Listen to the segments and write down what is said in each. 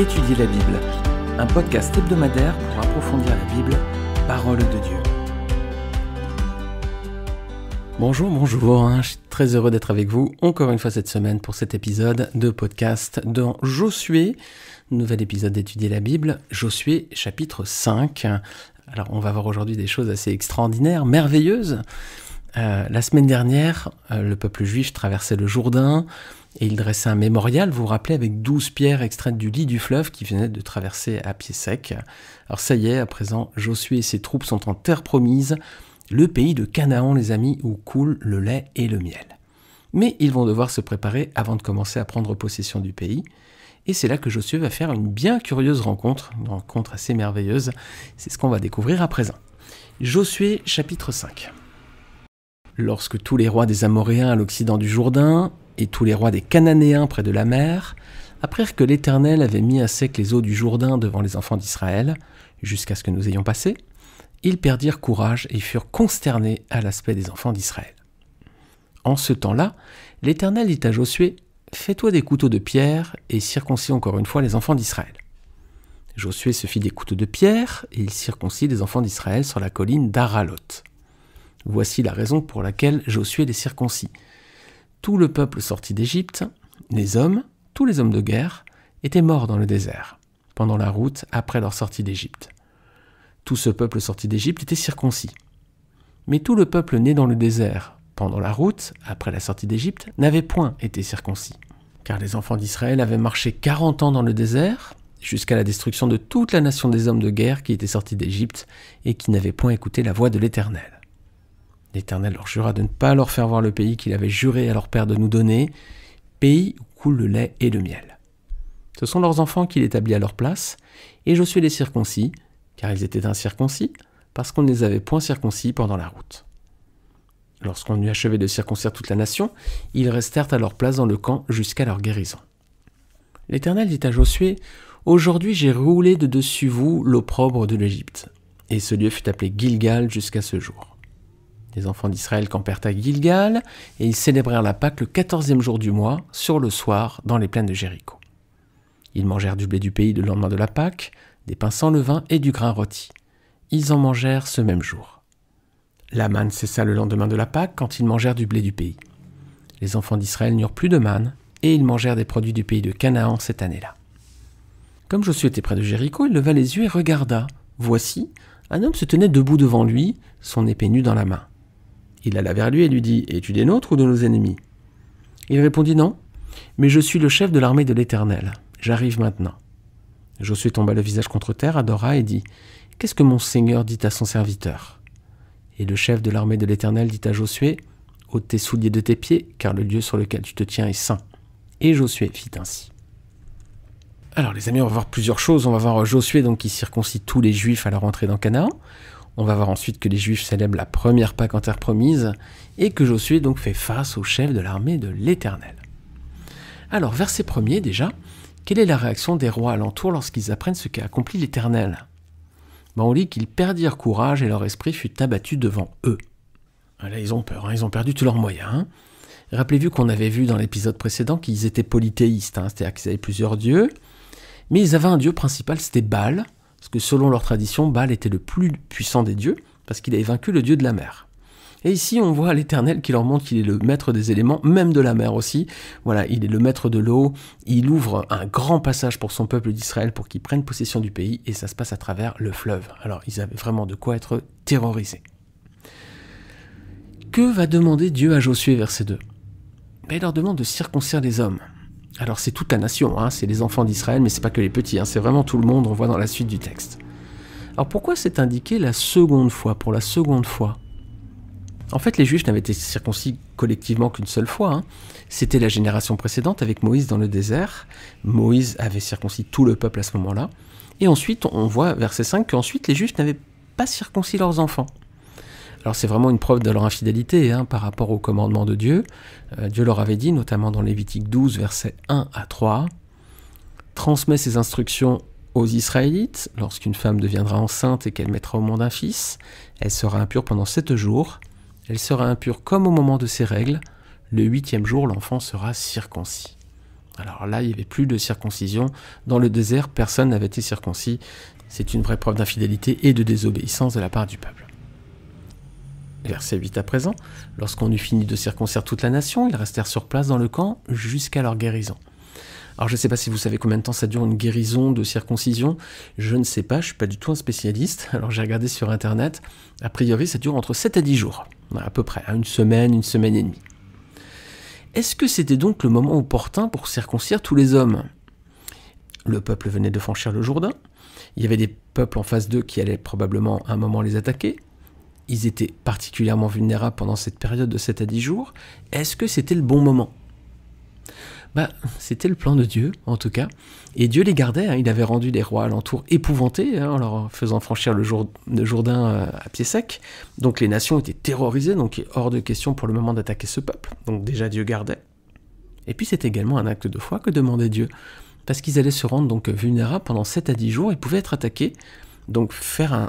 Étudier la Bible, un podcast hebdomadaire pour approfondir la Bible, parole de Dieu. Bonjour, bonjour, hein, je suis très heureux d'être avec vous encore une fois cette semaine pour cet épisode de podcast dans Josué, nouvel épisode d'étudier la Bible, Josué chapitre 5. Alors on va voir aujourd'hui des choses assez extraordinaires, merveilleuses. Euh, la semaine dernière, euh, le peuple juif traversait le Jourdain, et il dressait un mémorial, vous vous rappelez, avec douze pierres extraites du lit du fleuve qui venait de traverser à pied sec. Alors ça y est, à présent, Josué et ses troupes sont en terre promise, le pays de Canaan, les amis, où coule le lait et le miel. Mais ils vont devoir se préparer avant de commencer à prendre possession du pays. Et c'est là que Josué va faire une bien curieuse rencontre, une rencontre assez merveilleuse. C'est ce qu'on va découvrir à présent. Josué chapitre 5. Lorsque tous les rois des Amoréens à l'occident du Jourdain, et tous les rois des Cananéens près de la mer, apprirent que l'Éternel avait mis à sec les eaux du Jourdain devant les enfants d'Israël, jusqu'à ce que nous ayons passé, ils perdirent courage et furent consternés à l'aspect des enfants d'Israël. En ce temps-là, l'Éternel dit à Josué, Fais-toi des couteaux de pierre et circoncis encore une fois les enfants d'Israël. Josué se fit des couteaux de pierre et il circoncit les enfants d'Israël sur la colline d'Aralot. Voici la raison pour laquelle Josué les circoncit tout le peuple sorti d'Égypte, les hommes, tous les hommes de guerre, étaient morts dans le désert, pendant la route après leur sortie d'Égypte. Tout ce peuple sorti d'Égypte était circoncis. Mais tout le peuple né dans le désert, pendant la route, après la sortie d'Égypte, n'avait point été circoncis. Car les enfants d'Israël avaient marché quarante ans dans le désert, jusqu'à la destruction de toute la nation des hommes de guerre qui étaient sortis d'Égypte et qui n'avaient point écouté la voix de l'Éternel. L'Éternel leur jura de ne pas leur faire voir le pays qu'il avait juré à leur père de nous donner, pays où coule le lait et le miel. Ce sont leurs enfants qu'il établit à leur place, et Josué les circoncis, car ils étaient incirconcis, parce qu'on ne les avait point circoncis pendant la route. Lorsqu'on eut achevé de circoncire toute la nation, ils restèrent à leur place dans le camp jusqu'à leur guérison. L'Éternel dit à Josué, Aujourd'hui j'ai roulé de dessus vous l'opprobre de l'Égypte. Et ce lieu fut appelé Gilgal jusqu'à ce jour. Les enfants d'Israël campèrent à Gilgal et ils célébrèrent la Pâque le quatorzième jour du mois, sur le soir, dans les plaines de Jéricho. Ils mangèrent du blé du pays le lendemain de la Pâque, des pains sans levain et du grain rôti. Ils en mangèrent ce même jour. La manne cessa le lendemain de la Pâque quand ils mangèrent du blé du pays. Les enfants d'Israël n'eurent plus de manne et ils mangèrent des produits du pays de Canaan cette année-là. Comme Josué était près de Jéricho, il leva les yeux et regarda. Voici, un homme se tenait debout devant lui, son épée nue dans la main. Il alla vers lui et lui dit Es-tu des nôtres ou de nos ennemis Il répondit Non, mais je suis le chef de l'armée de l'Éternel. J'arrive maintenant. Josué tomba le visage contre terre, adora et dit Qu'est-ce que mon Seigneur dit à son serviteur Et le chef de l'armée de l'Éternel dit à Josué ôte tes souliers de tes pieds, car le lieu sur lequel tu te tiens est saint. Et Josué fit ainsi. Alors les amis, on va voir plusieurs choses. On va voir Josué donc qui circoncit tous les Juifs à leur entrée dans Canaan. On va voir ensuite que les Juifs célèbrent la première Pâque interpromise et que Josué donc fait face au chef de l'armée de l'Éternel. Alors, verset 1er déjà, quelle est la réaction des rois alentours lorsqu'ils apprennent ce qu'a accompli l'Éternel ben, On lit qu'ils perdirent courage et leur esprit fut abattu devant eux. Là, ils ont peur, hein, ils ont perdu tous leurs moyens. Hein. Rappelez-vous qu'on avait vu dans l'épisode précédent qu'ils étaient polythéistes, hein, c'est-à-dire qu'ils avaient plusieurs dieux, mais ils avaient un dieu principal, c'était Baal, parce que selon leur tradition, Baal était le plus puissant des dieux, parce qu'il avait vaincu le dieu de la mer. Et ici, on voit l'Éternel qui leur montre qu'il est le maître des éléments, même de la mer aussi. Voilà, il est le maître de l'eau. Il ouvre un grand passage pour son peuple d'Israël pour qu'il prenne possession du pays, et ça se passe à travers le fleuve. Alors, ils avaient vraiment de quoi être terrorisés. Que va demander Dieu à Josué, verset 2 ben, Il leur demande de circoncire les hommes. Alors c'est toute la nation, hein. c'est les enfants d'Israël, mais c'est pas que les petits, hein. c'est vraiment tout le monde, on voit dans la suite du texte. Alors pourquoi c'est indiqué la seconde fois, pour la seconde fois En fait, les Juifs n'avaient été circoncis collectivement qu'une seule fois. Hein. C'était la génération précédente avec Moïse dans le désert. Moïse avait circoncis tout le peuple à ce moment-là. Et ensuite, on voit verset 5 qu'ensuite les Juifs n'avaient pas circoncis leurs enfants. Alors c'est vraiment une preuve de leur infidélité hein, par rapport au commandement de Dieu. Euh, Dieu leur avait dit, notamment dans Lévitique 12, versets 1 à 3, transmet ses instructions aux Israélites, lorsqu'une femme deviendra enceinte et qu'elle mettra au monde un fils, elle sera impure pendant sept jours, elle sera impure comme au moment de ses règles, le huitième jour l'enfant sera circoncis. Alors là, il n'y avait plus de circoncision. Dans le désert, personne n'avait été circoncis. C'est une vraie preuve d'infidélité et de désobéissance de la part du peuple verset vite à présent, lorsqu'on eut fini de circoncire toute la nation, ils restèrent sur place dans le camp jusqu'à leur guérison. Alors je ne sais pas si vous savez combien de temps ça dure une guérison de circoncision, je ne sais pas, je ne suis pas du tout un spécialiste, alors j'ai regardé sur internet, a priori ça dure entre 7 à 10 jours, à peu près, hein, une semaine, une semaine et demie. Est-ce que c'était donc le moment opportun pour circoncire tous les hommes Le peuple venait de franchir le Jourdain, il y avait des peuples en face d'eux qui allaient probablement à un moment les attaquer, ils étaient particulièrement vulnérables pendant cette période de 7 à 10 jours, est-ce que c'était le bon moment bah, c'était le plan de Dieu, en tout cas. Et Dieu les gardait, hein. il avait rendu les rois alentours épouvantés, hein, en leur faisant franchir le, jour, de Jourdain euh, à pied sec. Donc les nations étaient terrorisées, donc hors de question pour le moment d'attaquer ce peuple. Donc déjà Dieu gardait. Et puis c'est également un acte de foi que demandait Dieu, parce qu'ils allaient se rendre donc vulnérables pendant 7 à 10 jours, ils pouvaient être attaqués, donc faire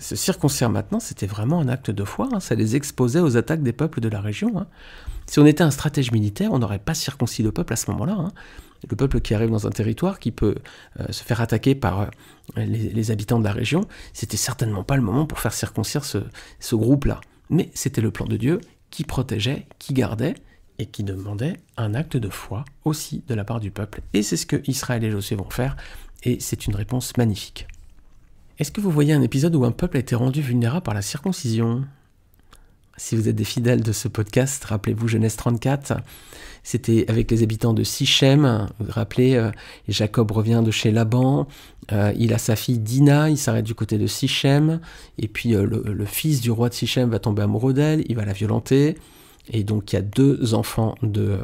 se circoncire maintenant, c'était vraiment un acte de foi. Hein. Ça les exposait aux attaques des peuples de la région. Hein. Si on était un stratège militaire, on n'aurait pas circoncis le peuple à ce moment-là. Hein. Le peuple qui arrive dans un territoire, qui peut euh, se faire attaquer par euh, les, habitants de la région, c'était certainement pas le moment pour faire circoncire ce, ce groupe-là. Mais c'était le plan de Dieu qui protégeait, qui gardait et qui demandait un acte de foi aussi de la part du peuple. Et c'est ce que Israël et Josué vont faire, et c'est une réponse magnifique. Est-ce que vous voyez un épisode où un peuple a été rendu vulnérable par la circoncision si vous êtes des fidèles de ce podcast, rappelez-vous Genèse 34, c'était avec les habitants de Sichem. Vous vous rappelez, euh, Jacob revient de chez Laban, euh, il a sa fille Dina, il s'arrête du côté de Sichem, et puis euh, le, fils du roi de Sichem va tomber amoureux d'elle, il va la violenter. Et donc il y a deux enfants de,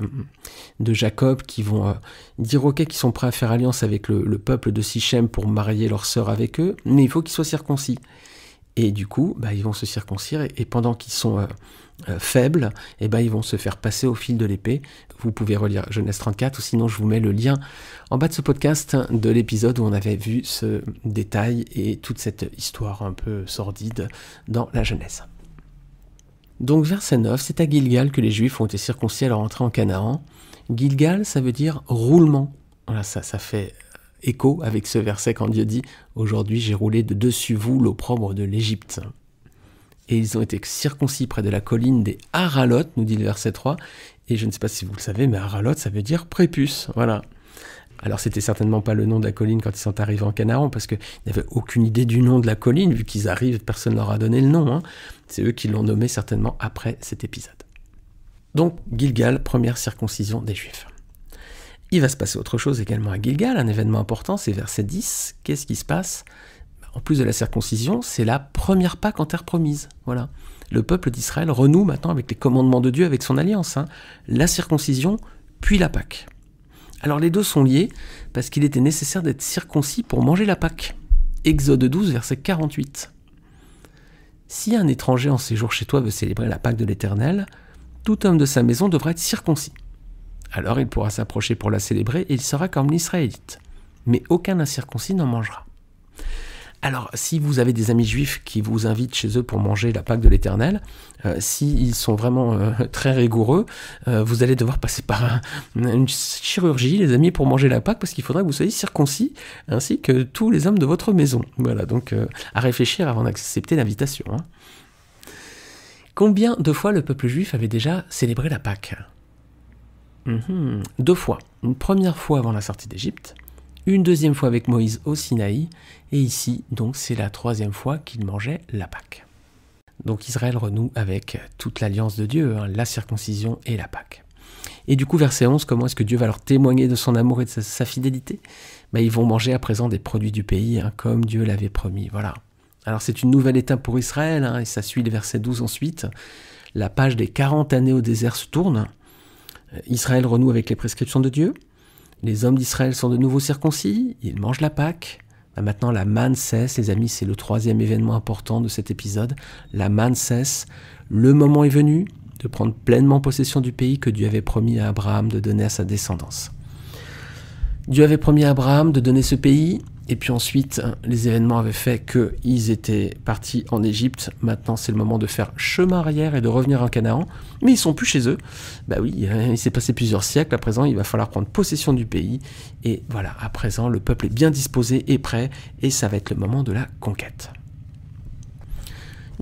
de Jacob qui vont euh, dire ok qu'ils sont prêts à faire alliance avec le, peuple de Sichem pour marier leur sœur avec eux, mais il faut qu'ils soient circoncis. Et du coup, bah, ils vont se circoncire et, pendant qu'ils sont euh, euh, faibles, eh ben, ils vont se faire passer au fil de l'épée. Vous pouvez relire Genèse 34 ou sinon je vous mets le lien en bas de ce podcast de l'épisode où on avait vu ce détail et toute cette histoire un peu sordide dans la Genèse. Donc verset 9, c'est à Gilgal que les Juifs ont été circoncis à leur entrée en Canaan. Gilgal, ça veut dire roulement. Voilà, ça, ça fait euh, écho avec ce verset quand Dieu dit Aujourd'hui j'ai roulé de dessus vous l'opprobre de l'Égypte. Et ils ont été circoncis près de la colline des Haralot, nous dit le verset 3. Et je ne sais pas si vous le savez, mais Haralot, ça veut dire prépuce. Voilà. Alors c'était certainement pas le nom de la colline quand ils sont arrivés en Canaron, parce qu'ils n'avaient aucune idée du nom de la colline, vu qu'ils arrivent, personne leur a donné le nom. Hein. C'est eux qui l'ont nommé certainement après cet épisode. Donc Gilgal, première circoncision des Juifs. Il va se passer autre chose également à Gilgal, un événement important, c'est verset 10. Qu'est-ce qui se passe En plus de la circoncision, c'est la première Pâque en terre promise. Voilà. Le peuple d'Israël renoue maintenant avec les commandements de Dieu, avec son alliance. Hein. La circoncision, puis la Pâque. Alors les deux sont liés parce qu'il était nécessaire d'être circoncis pour manger la Pâque. Exode 12, verset 48. Si un étranger en séjour chez toi veut célébrer la Pâque de l'Éternel, tout homme de sa maison devra être circoncis. Alors il pourra s'approcher pour la célébrer et il sera comme l'Israélite. Mais aucun incirconcis n'en mangera. Alors, si vous avez des amis juifs qui vous invitent chez eux pour manger la Pâque de l'Éternel, euh, s'ils sont vraiment euh, très rigoureux, euh, vous allez devoir passer par une chirurgie, les amis, pour manger la Pâque, parce qu'il faudra que vous soyez circoncis, ainsi que tous les hommes de votre maison. Voilà, donc à réfléchir avant d'accepter l'invitation. Hein. Combien de fois le peuple juif avait déjà célébré la Pâque mhm, Deux fois. Une première fois avant la sortie d'Égypte, une deuxième fois avec Moïse au Sinaï, et ici, donc, c'est la troisième fois qu'il mangeait la Pâque. Donc Israël renoue avec toute l'alliance de Dieu, hein, la circoncision et la Pâque. Et du coup, verset 11, comment est-ce que Dieu va leur témoigner de son amour et de sa, fidélité ben, Ils vont manger à présent des produits du pays, hein, comme Dieu l'avait promis. Voilà. Alors c'est une nouvelle étape pour Israël, hein, et ça suit le verset 12 ensuite. La page des 40 années au désert se tourne. Euh, Israël renoue avec les prescriptions de Dieu. Les hommes d'Israël sont de nouveau circoncis, ils mangent la Pâque. Bah, maintenant, la manne cesse, les amis, c'est le troisième événement important de cet épisode. La manne cesse. Le moment est venu de prendre pleinement possession du pays que Dieu avait promis à Abraham de donner à sa descendance. Dieu avait promis à Abraham de donner ce pays et puis ensuite, les événements avaient fait qu'ils étaient partis en Égypte. Maintenant, c'est le moment de faire chemin arrière et de revenir en Canaan. Mais ils sont plus chez eux. Bah oui, il s'est passé plusieurs siècles. À présent, il va falloir prendre possession du pays. Et voilà, à présent, le peuple est bien disposé et prêt. Et ça va être le moment de la conquête.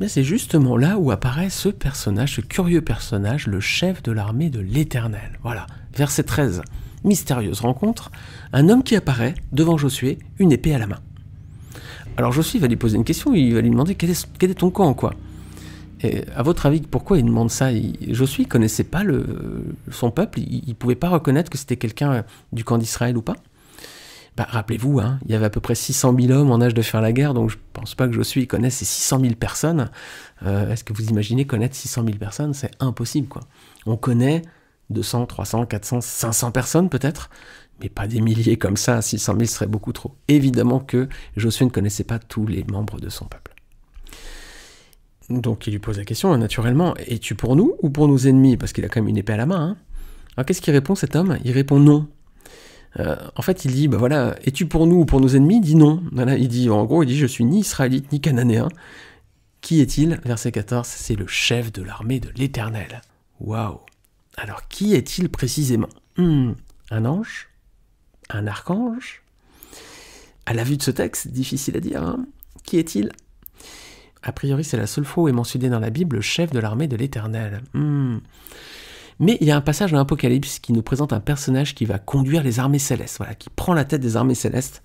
c'est justement là où apparaît ce personnage, ce curieux personnage, le chef de l'armée de l'Éternel. Voilà, verset 13 mystérieuse rencontre, un homme qui apparaît devant Josué, une épée à la main. Alors Josué va lui poser une question, il va lui demander quel est, ton camp, quoi. Et à votre avis, pourquoi il demande ça Josué connaissait pas son peuple, il, ne pouvait pas reconnaître que c'était quelqu'un euh, du camp d'Israël ou pas. Bah, rappelez-vous, hein, il y avait à peu près 600 000 hommes en âge de faire la guerre, donc je ne pense pas que Josué connaisse ces 600 000 personnes. Euh, est-ce que vous imaginez connaître 600 000 personnes C'est impossible, quoi. On connaît 200, 300, 400, 500 personnes peut-être, mais pas des milliers comme ça, 600 000 serait beaucoup trop. Évidemment que Josué ne connaissait pas tous les membres de son peuple. Donc il lui pose la question, hein, naturellement, es-tu pour nous ou pour nos ennemis Parce qu'il a quand même une épée à la main. Hein. Alors qu'est-ce qu'il répond cet homme Il répond non. Euh, en fait, il dit, ben voilà, es-tu pour nous ou pour nos ennemis Il dit non. il dit, en gros, il dit, je suis ni israélite ni cananéen. Qui est-il Verset 14, c'est le chef de l'armée de l'Éternel. Waouh alors qui est-il précisément hmm, Un ange Un archange À la vue de ce texte, difficile à dire. Hein, qui est-il A priori, c'est la seule fois où est mentionné dans la Bible le chef de l'armée de l'Éternel. Hmm. Mais il y a un passage dans l'Apocalypse qui nous présente un personnage qui va conduire les armées célestes, voilà, qui prend la tête des armées célestes.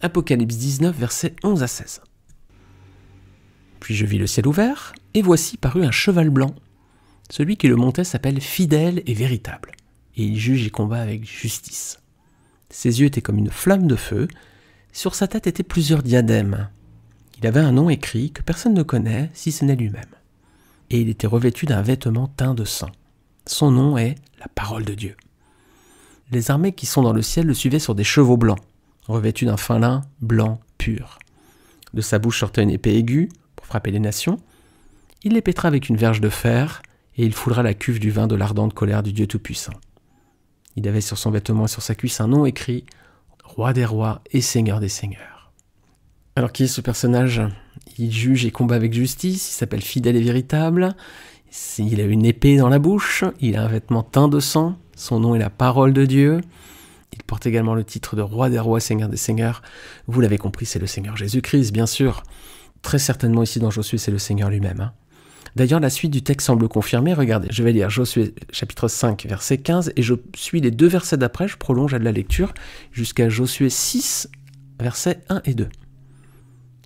Apocalypse 19, versets 11 à 16. Puis je vis le ciel ouvert, et voici parut un cheval blanc, celui qui le montait s'appelle fidèle et véritable, et il juge et combat avec justice. Ses yeux étaient comme une flamme de feu, sur sa tête étaient plusieurs diadèmes. Il avait un nom écrit que personne ne connaît, si ce n'est lui-même. Et il était revêtu d'un vêtement teint de sang. Son nom est la parole de Dieu. Les armées qui sont dans le ciel le suivaient sur des chevaux blancs, revêtus d'un fin lin blanc pur. De sa bouche sortait une épée aiguë pour frapper les nations. Il les pétra avec une verge de fer, et il foulera la cuve du vin de l'ardente colère du Dieu Tout-Puissant. Il avait sur son vêtement et sur sa cuisse un nom écrit Roi des rois et Seigneur des seigneurs. Alors qui est ce personnage Il juge et combat avec justice, il s'appelle fidèle et véritable, il a une épée dans la bouche, il a un vêtement teint de sang, son nom est la parole de Dieu. Il porte également le titre de roi des rois, seigneur des seigneurs. Vous l'avez compris, c'est le Seigneur Jésus-Christ, bien sûr. Très certainement ici dans Josué, c'est le Seigneur lui-même. Hein. D'ailleurs, la suite du texte semble confirmer. Regardez, je vais lire Josué chapitre 5, verset 15, et je suis les deux versets d'après, je prolonge à de la lecture, jusqu'à Josué 6, versets 1 et 2.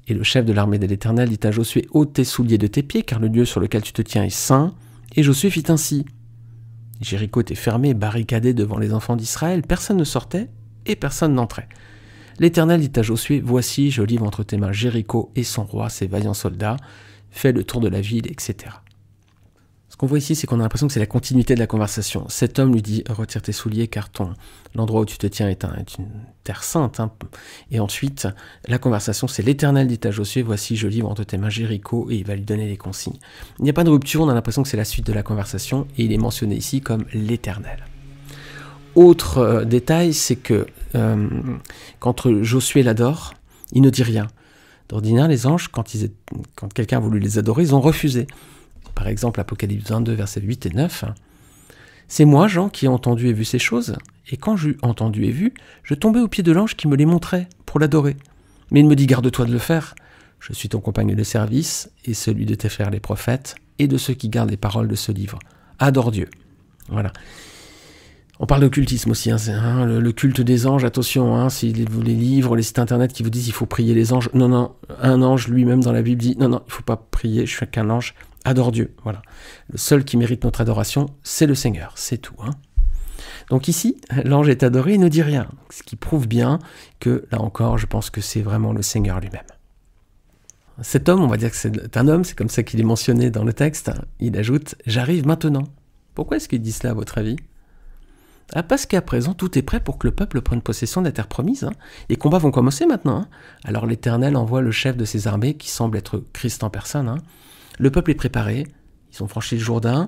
Et le chef de l'armée de l'Éternel dit à Josué, ô tes souliers de tes pieds, car le lieu sur lequel tu te tiens est saint. Et Josué fit ainsi. Jéricho était fermé, barricadé devant les enfants d'Israël, personne ne sortait et personne n'entrait. L'Éternel dit à Josué, Voici, je livre entre tes mains Jéricho et son roi, ses vaillants soldats fait le tour de la ville, etc. Ce qu'on voit ici, c'est qu'on a l'impression que c'est la continuité de la conversation. Cet homme lui dit Retire tes souliers car l'endroit où tu te tiens est, une terre sainte. Hein. Et ensuite, la conversation, c'est l'Éternel dit à Josué Voici, je livre entre tes mains Jéricho et il va lui donner les consignes. Il n'y a pas de rupture, on a l'impression que c'est la suite de la conversation et il est mentionné ici comme l'Éternel. Autre euh, détail, c'est que euh, quand Josué l'adore, il ne dit rien. D'ordinaire, les anges, quand, quand quelqu'un a voulu les adorer, ils ont refusé. Par exemple, Apocalypse 22, versets 8 et 9. Hein. C'est moi, Jean, qui ai entendu et vu ces choses, et quand j'eus entendu et vu, je tombai aux pieds de l'ange qui me les montrait, pour l'adorer. Mais il me dit, garde-toi de le faire. Je suis ton compagnon de service, et celui de tes frères les prophètes, et de ceux qui gardent les paroles de ce livre. Adore Dieu. Voilà. On parle d'occultisme aussi, hein, hein, le, culte des anges, attention, hein, si les, les, livres, les sites internet qui vous disent il faut prier les anges, non, non, un ange lui-même dans la Bible dit non, non, il ne faut pas prier, je suis qu'un ange, adore Dieu, voilà. Le seul qui mérite notre adoration, c'est le Seigneur, c'est tout. Donc ici, l'ange est adoré, il ne dit rien, ce qui prouve bien que, là encore, je pense que c'est vraiment le Seigneur lui-même. Cet homme, on va dire que c'est un homme, c'est comme ça qu'il est mentionné dans le texte, il ajoute ⁇ J'arrive maintenant ⁇ Pourquoi est-ce qu'il dit cela à votre avis parce qu'à présent, tout est prêt pour que le peuple prenne possession de la terre promise. Hein. Les combats vont commencer maintenant. Hein. Alors l'Éternel envoie le chef de ses armées, qui semble être Christ en personne. Hein. Le peuple est préparé. Ils ont franchi le Jourdain.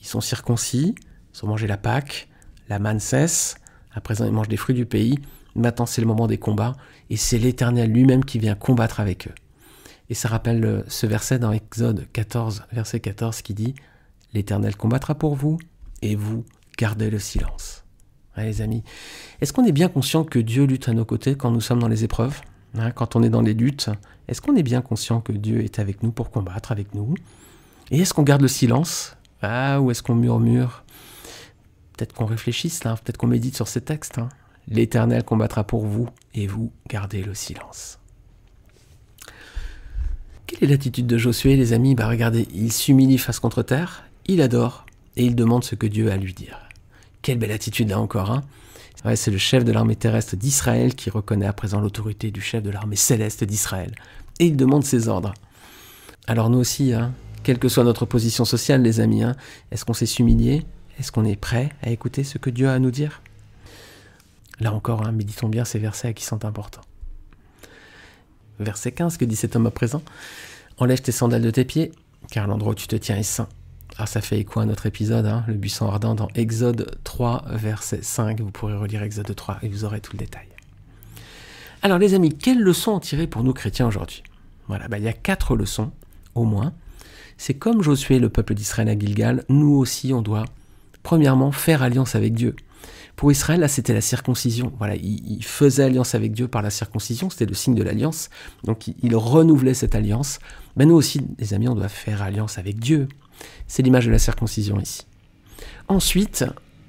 Ils sont circoncis. Ils ont mangé la Pâque. La manne cesse. À présent, ils mangent des fruits du pays. Maintenant, c'est le moment des combats. Et c'est l'Éternel lui-même qui vient combattre avec eux. Et ça rappelle euh, ce verset dans Exode 14, verset 14, qui dit L'Éternel combattra pour vous, et vous Gardez le silence. les amis, est-ce qu'on est bien conscient que Dieu lutte à nos côtés quand nous sommes dans les épreuves hein, Quand on est dans les luttes, est-ce qu'on est bien conscient que Dieu est avec nous pour combattre avec nous Et est-ce qu'on garde le silence ah, Ou est-ce qu'on murmure Peut-être qu'on réfléchisse, hein, peut-être qu'on médite sur ces textes. Hein. L'Éternel combattra pour vous et vous gardez le silence. Quelle est l'attitude de Josué, les amis Bah regardez, il s'humilie face contre terre, il adore et il demande ce que Dieu a à lui dire. Quelle belle attitude là encore. Hein. c'est le chef de l'armée terrestre d'Israël qui reconnaît à présent l'autorité du chef de l'armée céleste d'Israël. Et il demande ses ordres. Alors nous aussi, hein, quelle que soit notre position sociale, les amis, hein, est-ce qu'on s'est humilié Est-ce qu'on est prêt à écouter ce que Dieu a à nous dire Là encore, méditons bien ces versets qui sont importants. Verset 15, que dit cet homme à présent Enlève tes sandales de tes pieds, car l'endroit où tu te tiens est saint. Alors ah, ça fait écho à notre épisode, hein, le buisson ardent dans Exode 3, verset 5. Vous pourrez relire Exode 3 et vous aurez tout le détail. Alors les amis, quelles leçons en tirer pour nous chrétiens aujourd'hui Voilà, bah, il y a quatre leçons, au moins. C'est comme Josué, le peuple d'Israël à Gilgal, nous aussi on doit, premièrement, faire alliance avec Dieu. Pour Israël, là, c'était la circoncision. Voilà, il, faisait alliance avec Dieu par la circoncision, c'était le signe de l'alliance. Donc, il, renouvelait cette alliance. Mais nous aussi, les amis, on doit faire alliance avec Dieu. C'est l'image de la circoncision ici. Ensuite,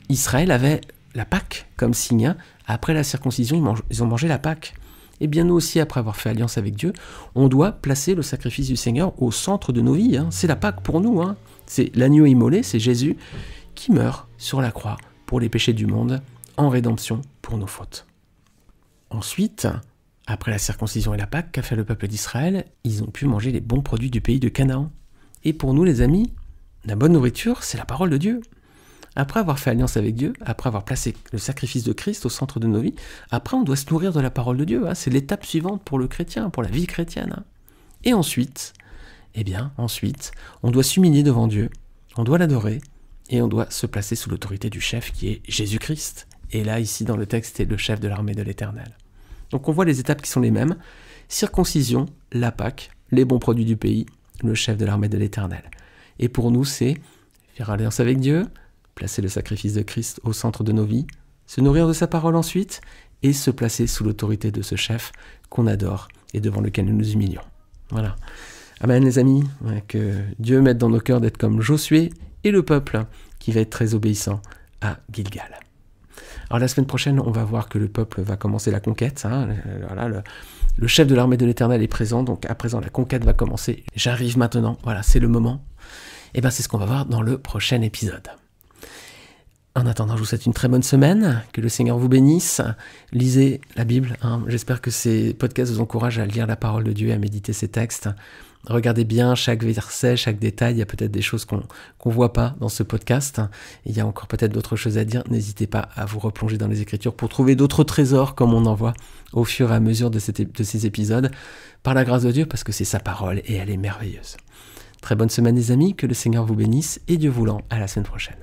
Israël avait la Pâque comme signe. Hein. Après la circoncision, ils, ont mangé la Pâque. Et bien, nous aussi, après avoir fait alliance avec Dieu, on doit placer le sacrifice du Seigneur au centre de nos vies. Hein. C'est la Pâque pour nous. Hein. C'est l'agneau immolé, c'est Jésus qui meurt sur la croix pour les péchés du monde, en rédemption pour nos fautes. Ensuite, après la circoncision et la Pâque qu'a fait le peuple d'Israël, ils ont pu manger les bons produits du pays de Canaan. Et pour nous, les amis, la bonne nourriture, c'est la parole de Dieu. Après avoir fait alliance avec Dieu, après avoir placé le sacrifice de Christ au centre de nos vies, après on doit se nourrir de la parole de Dieu. Hein. C'est l'étape suivante pour le chrétien, pour la vie chrétienne. Hein. Et ensuite, eh bien, ensuite, on doit s'humilier devant Dieu, on doit l'adorer, et on doit se placer sous l'autorité du chef qui est Jésus-Christ. Et là, ici dans le texte, c'est le chef de l'armée de l'Éternel. Donc on voit les étapes qui sont les mêmes. Circoncision, la Pâque, les bons produits du pays, le chef de l'armée de l'Éternel. Et pour nous, c'est faire alliance avec Dieu, placer le sacrifice de Christ au centre de nos vies, se nourrir de sa parole ensuite, et se placer sous l'autorité de ce chef qu'on adore et devant lequel nous nous humilions. Voilà. Amen les amis, que Dieu mette dans nos cœurs d'être comme Josué et le peuple qui va être très obéissant à Gilgal. Alors la semaine prochaine, on va voir que le peuple va commencer la conquête. Hein. Euh, voilà, le chef de l'armée de l'Éternel est présent, donc à présent la conquête va commencer. J'arrive maintenant, voilà, c'est le moment. Et eh bien c'est ce qu'on va voir dans le prochain épisode. En attendant, je vous souhaite une très bonne semaine, que le Seigneur vous bénisse. Lisez la Bible. Hein. J'espère que ces podcasts vous encouragent à lire la parole de Dieu, et à méditer ses textes. Regardez bien chaque verset, chaque détail. Il y a peut-être des choses qu'on ne voit pas dans ce podcast. Il y a encore peut-être d'autres choses à dire. N'hésitez pas à vous replonger dans les Écritures pour trouver d'autres trésors comme on en voit au fur et à mesure de, ces épisodes par la grâce de Dieu parce que c'est sa parole et elle est merveilleuse. Très bonne semaine les amis, que le Seigneur vous bénisse et Dieu voulant à la semaine prochaine.